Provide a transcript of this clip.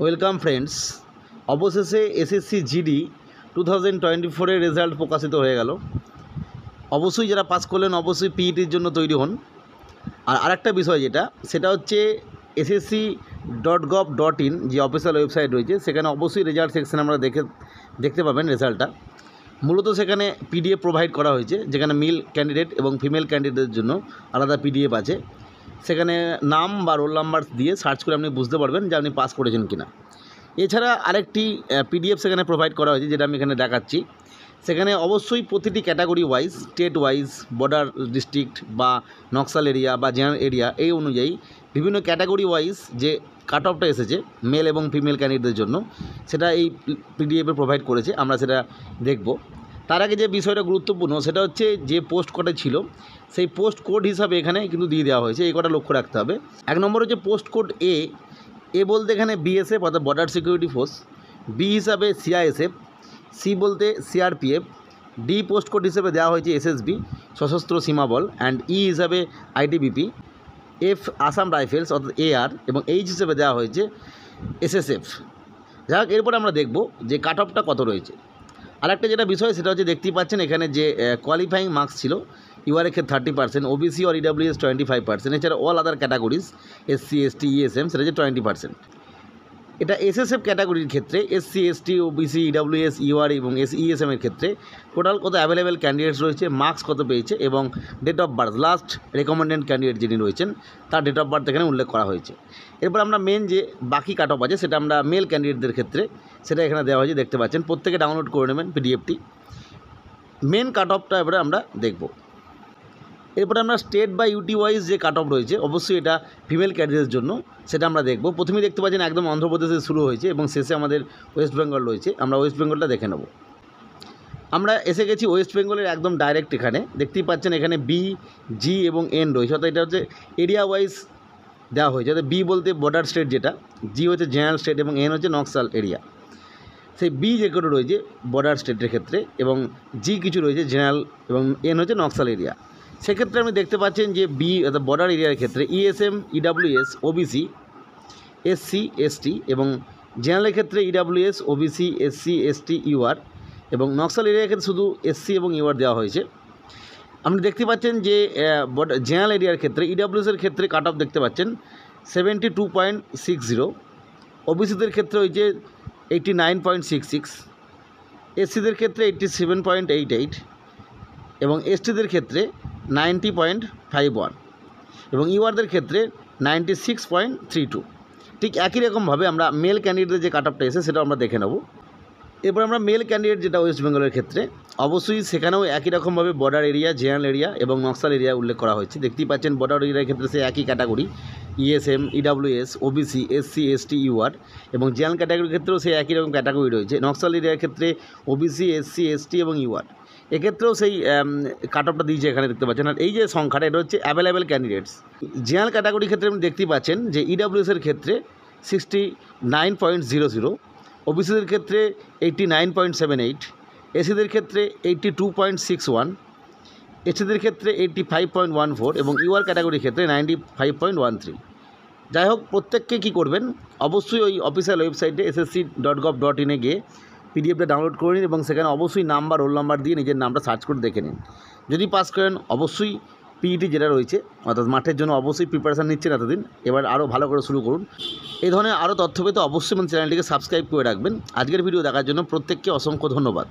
welcome friends অবশেষে SSC GD two thousand twenty ফোরের result প্রকাশিত হয়ে গেল অবশ্যই যারা পাস করলেন অবশ্যই পিইটির e জন্য তৈরি হন আর আরেকটা বিষয় যেটা সেটা হচ্ছে SSC dot gov dot in যে অফিসিয়াল ওয়েবসাইট রয়েছে সেখানে অবশ্যই রেজাল্ট সেকশন আমরা দেখে দেখতে পাবেন রেজাল্টটা মূলত সেখানে পিডিএফ প্রোভাইড করা হয়েছে যেখানে মিল ক্যান্ডিডেট এবং ফিমেল ক্যান্ডিডেটের জন্য আলাদা পিডিএফ আছে সেখানে নাম বা রোল নাম্বার দিয়ে সার্চ করে আপনি বুঝতে পারবেন যে আপনি পাস করেছেন কিনা এছাড়া আরেকটি পিডিএফ সেখানে প্রোভাইড করা হয়েছে যেটা আমি এখানে দেখাচ্ছি সেখানে অবশ্যই প্রতিটি category wise state wise border district বা নকশাল এরিয়া বা জেনারেল এরিয়া এই অনুযায়ী বিভিন্ন ক্যাটাগরি ওয়াইজ যে কাট অফটা এসেছে মেল এবং ফিমেল ক্যান্ডিডেটদের জন্য সেটা এই পিডিএফে প্রোভাইড করেছে আমরা সেটা দেখব তার আগে যে বিষয়টা গুরুত্বপূর্ণ সেটা হচ্ছে যে পোস্ট কোডে ছিল সেই পোস্ট কোড হিসাবে এখানে কিন্তু দিয়ে দেওয়া হয়েছে এই কটা লক্ষ্য রাখতে হবে এক নম্বর হচ্ছে পোস্ট কোড এ এ বলতে এখানে বিএসএফ অর্থাৎ বর্ডার সিকিউরিটি ফোর্স বি হিসাবে সিআইএসএফ সি বলতে সিআরপিএফ ডি পোস্ট কোড হিসাবে দেওয়া হয়েছে SSB Sashastra Seema Bal and E e হিসাবে আইটিবিপি এফ আসাম রাইফেলস অর্থাৎ এআর এবং এইচ হিসেবে দেওয়া হয়েছে এসএসএফ যাই হোক এরপরে আমরা দেখব যে কাট অফটা কত রয়েছে আরেকটা যেটা বিষয় সেটা হচ্ছে দেখতেই পাচ্ছেন এখানে যে কোয়ালিফাইং মার্কস ছিল ইউআর ক্ষেত্রে thirty percent OBC or EWS twenty five percent এছাড়া all other categories SC ST ESM সেটা হচ্ছে টোয়েন্টি পার্সেন্ট এটা এস এস এফ ক্যাটাগরির ক্ষেত্রে SC ST EWS UR এবং এস এসইএসএম e এর ক্ষেত্রে টোটাল কত অ্যাভেলেবেল ক্যান্ডিডেটস রয়েছে মার্কস কত পেয়েছে এবং date of birth last recommended candidate যিনি রয়েছেন তার ডেট অফ বার্থ এখানে উল্লেখ করা হয়েছে এরপর আমরা মেন যে বাকি কাট অফ আছে সেটা আমরা মেল ক্যান্ডিডেটদের ক্ষেত্রে সেটা এখানে দেওয়া হয়েছে দেখতে পাচ্ছেন প্রত্যেকে ডাউনলোড করে নেবেন পিডিএফটি মেন কাট অফটা এবারে আমরা দেখবো এরপরে আমরা স্টেট বা ইউটি ওয়াইজ যে কাট অফ রয়েছে অবশ্যই এটা ফিমেল ক্যান্ডিডেটের জন্য সেটা আমরা দেখব প্রথমেই দেখতে পাচ্ছেন একদম অন্ধ্রপ্রদেশে শুরু হয়েছে এবং শেষে আমাদের ওয়েস্ট বেঙ্গল রয়েছে আমরা ওয়েস্ট বেঙ্গলটা দেখে নেব আমরা এসে গেছি ওয়েস্ট বেঙ্গলের একদম ডাইরেক্ট এখানে দেখতেই পাচ্ছেন এখানে বি জি এবং এন রয়েছে অর্থাৎ এটা হচ্ছে এরিয়া ওয়াইজ দেওয়া হয়েছে অর্থাৎ বি বলতে বর্ডার স্টেট যেটা জি হচ্ছে জেনারেল স্টেট এবং এন হচ্ছে নকশাল এরিয়া সেই বি যেগুলো রয়েছে বর্ডার স্টেটের ক্ষেত্রে এবং জি কিছু রয়েছে জেনারেল এবং এন হচ্ছে নকশাল এরিয়া সেক্ষেত্রে আমি দেখতে পাচ্ছেন যে বি অর্থাৎ বর্ডার এরিয়ার ক্ষেত্রে ESM EWS OBC SC ST এবং জেনারেলের ক্ষেত্রে EWS OBC SC ST UR এবং নকশাল এরিয়ার ক্ষেত্রে শুধু এসসি এবং ইউআর দেওয়া হয়েছে আপনি দেখতে পাচ্ছেন যে জেনারেল এরিয়ার ক্ষেত্রে ইডাব্লিউএসের e ক্ষেত্রে কাট অফ দেখতে পাচ্ছেন seventy two point six zero ওবিসিদের ক্ষেত্রে হয়েছে eighty nine point six six এসসিদের ক্ষেত্রে eighty seven point eight eight এবং এসটিদের ক্ষেত্রে নাইনটি পয়েন্ট ফাইভ ওয়ান এবং ইউআরদের ক্ষেত্রে ninety six point three two ঠিক একই রকমভাবে আমরা মেল ক্যান্ডিডেটের যে কাট আপটা এসে সেটা আমরা দেখে নেব এরপর আমরা মেল ক্যান্ডিডেট যেটা ওয়েস্ট বেঙ্গলের ক্ষেত্রে অবশ্যই সেখানেও একই রকমভাবে বর্ডার এরিয়া জেনারেল এরিয়া এবং নকশাল এরিয়া উল্লেখ করা হয়েছে দেখতেই পাচ্ছেন বর্ডার এরিয়ার ক্ষেত্রে সে একই category ESM EWS OBC SC ST UR এবং জেনারেল ক্যাটাগরির ক্ষেত্রেও সে একই রকম ক্যাটাগরি রয়েছে নকশাল এরিয়ার ক্ষেত্রে ওবিসি এসসি এসটি এবং ইউআর এক্ষেত্রেও সেই কাট অফটা দিয়েছে এখানে দেখতে পাচ্ছেন আর এই যে সংখ্যাটা এটা হচ্ছে অ্যাভেলেবেল ক্যান্ডিডেটস জেনারেল ক্যাটাগরির ক্ষেত্রে আপনি দেখতে পাচ্ছেন যে ইডাব্লিউএসের e ক্ষেত্রে sixty nine point zero zero ওবিসিদের ক্ষেত্রে eighty nine point seven eight এসিদের ক্ষেত্রে eighty two point six one এসিদের ক্ষেত্রে eighty five point one four এবং ইউআর e ক্যাটাগরির ক্ষেত্রে ninety five point one three যাই হোক প্রত্যেককে কী করবেন অবশ্যই ওই অফিসিয়াল ওয়েবসাইটে এসএসসি ডট গভ ডট ইনে গিয়ে পিডিএফটা ডাউনলোড করে নিন এবং সেখানে অবশ্যই নাম্বার রোল নাম্বার দিয়ে নিজের নামটা সার্চ করে দেখে নিন যদি পাস করেন অবশ্যই পিইটি যেটা রয়েছে অর্থাৎ মাঠের জন্য অবশ্যই প্রিপারেশান নিচ্ছেন এতদিন এবার আরও ভালো করে শুরু করুন এই ধরনের আরও তথ্য পেতে অবশ্যই আমার চ্যানেলটিকে সাবস্ক্রাইব করে রাখবেন আজকের ভিডিও দেখার জন্য প্রত্যেককে অসংখ্য ধন্যবাদ